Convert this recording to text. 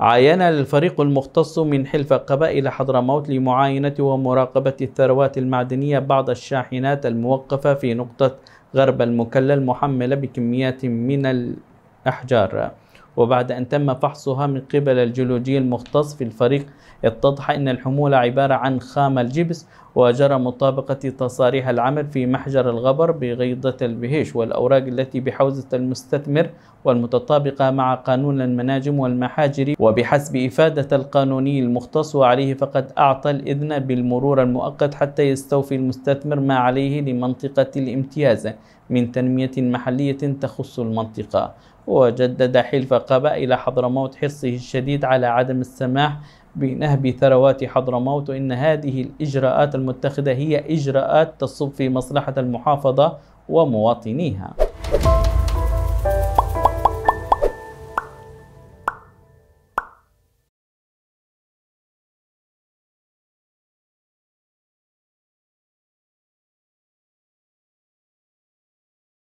عاين الفريق المختص من حلف قبائل حضرموت لمعاينة ومراقبة الثروات المعدنية بعض الشاحنات الموقفة في نقطة غرب المكلل المحملة بكميات من الأحجار وبعد أن تم فحصها من قبل الجيولوجي المختص في الفريق اتضح أن الحمولة عبارة عن خام الجبس وجرى مطابقة تصاريح العمل في محجر الغبر بغيضة البهيش والأوراق التي بحوزة المستثمر والمتطابقة مع قانون المناجم والمحاجر وبحسب إفادة القانوني المختص وعليه فقد أعطى الإذن بالمرور المؤقت حتى يستوفي المستثمر ما عليه لمنطقة الامتياز من تنمية محلية تخص المنطقة وجدد حلف قبائل حضرموت حرصه الشديد على عدم السماح بنهب ثروات حضرموت وإن هذه الإجراءات المتخذة هي إجراءات تصب في مصلحة المحافظة ومواطنيها